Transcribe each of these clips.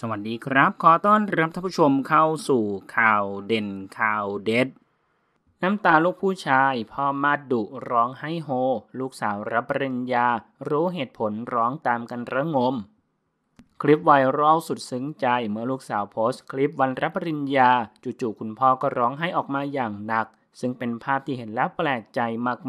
สวัสดีครับ ขอต้อนรับท่านผู้ชมเข้าสู่ข่าวเด่นข่าวเด็ด น้ำตาลูกผู้ชายพ่อมาดุ ร้องให้โฮ ลูกสาวรับปริญญารู้เหตุผลร้องตามกันระงม คลิปไวรัลสุดซึ้งใจเมื่อลูกสาวโพสต์คลิปวันรับปริญญาจู่ๆคุณพ่อก็ร้องให้ออกมาอย่างหนักซึ่งเป็นภาพที่เห็นแล้วแปลกใจ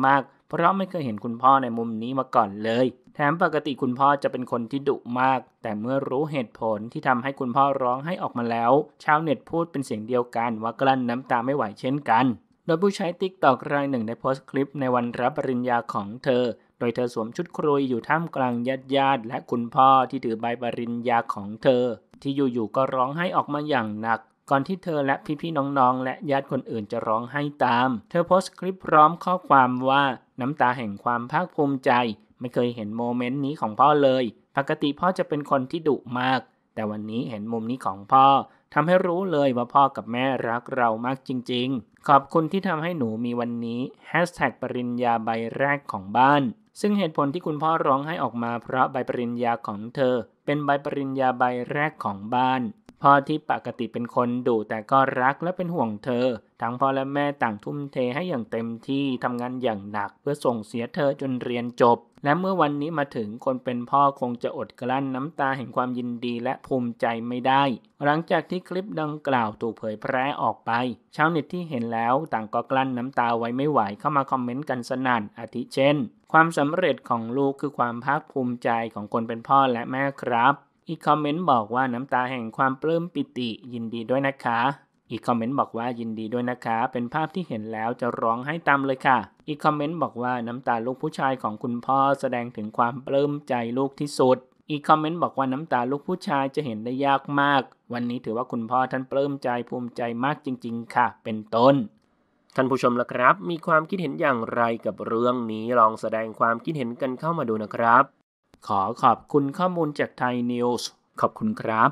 มากๆ เพราะไม่เคยเห็นคุณพ่อในมุมนี้มาก่อนเลย แถมปกติคุณพ่อจะเป็นคนที่ดุมาก แต่เมื่อรู้เหตุผลที่ทำให้คุณพ่อร้องให้ออกมาแล้ว ชาวเน็ตพูดเป็นเสียงเดียวกัน ว่ากลั้นน้ำตาไม่ไหวเช่นกัน โดยผู้ใช้ติ๊กตอกรายหนึ่งได้โพสต์คลิปในวันรับปริญญาของเธอ โดยเธอสวมชุดครุยอยู่ท่ามกลางญาติญาติ และคุณพ่อที่ถือใบปริญญาของเธอ ที่อยู่ๆ ก็ร้องให้ออกมาอย่างหนักก่อนที่เธอและพี่ๆน้องๆและญาติคนอื่นจะร้องไห้ตาม เธอโพสต์คลิปพร้อมข้อความว่าน้ำตาแห่งความภาคภูมิใจ ไม่เคยเห็นโมเมนต์นี้ของพ่อเลย ปกติพ่อจะเป็นคนที่ดุมาก แต่วันนี้เห็นมุมนี้ของพ่อ ทำให้รู้เลยว่าพ่อกับแม่รักเรามากจริงๆ ขอบคุณที่ทำให้หนูมีวันนี้ปริญญาใบแรกของบ้าน ซึ่งเหตุผลที่คุณพ่อร้องให้ออกมาเพราะใบปริญญาของเธอเป็นใบปริญญาใบแรกของบ้าน พ่อที่ปกติเป็นคนดุแต่ก็รักและเป็นห่วงเธอ ทั้งพ่อและแม่ต่างทุ่มเทให้อย่างเต็มที่ ทำงานอย่างหนัก เพื่อส่งเสียเธอจนเรียนจบ และเมื่อวันนี้มาถึงคนเป็นพ่อคงจะอดกลั้นน้ำตาแห่งความยินดีและภูมิใจไม่ได้ หลังจากที่คลิปดังกล่าวถูกเผยแพร่ออกไป ชาวเน็ตที่เห็นแล้วต่างก็กลั้นน้ำตาไว้ไม่ไหวเข้ามาคอมเมนต์กันสนั่นอาทิเช่นความสำเร็จของลูกคือความภาคภูมิใจของคนเป็นพ่อและแม่ครับ อีกคอมเมนต์บอกว่าน้ำตาแห่งความปลื้มปิติยินดีด้วยนะคะ อีกคอมเมนต์บอกว่ายินดีด้วยนะคะ เป็นภาพที่เห็นแล้วจะร้องไห้ตามเลยค่ะ อีกคอมเมนต์บอกว่าน้ำตาลูกผู้ชายของคุณพ่อแสดงถึงความปลื้มใจลูกที่สุด อีกคอมเมนต์บอกว่าน้ำตาลูกผู้ชายจะเห็นได้ยากมาก วันนี้ถือว่าคุณพ่อท่านปลื้มใจภูมิใจมากจริง ๆ ค่ะ เป็นต้นท่านผู้ชมละครับ มีความคิดเห็นอย่างไรกับเรื่องนี้ ลองแสดงความคิดเห็นกันเข้ามาดูนะครับ ขอขอบคุณข้อมูลจากไทยนิวส์ ขอบคุณครับ